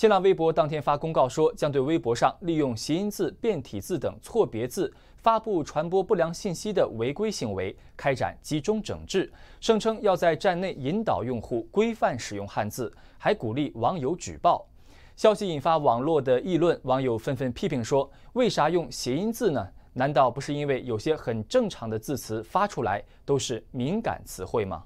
新浪微博当天发公告说，将对微博上利用谐音字、变体字等错别字发布、传播不良信息的违规行为开展集中整治，声称要在站内引导用户规范使用汉字，还鼓励网友举报。消息引发网络的议论，网友纷纷批评说：“为啥用谐音字呢？难道不是因为有些很正常的字词发出来都是敏感词汇吗？”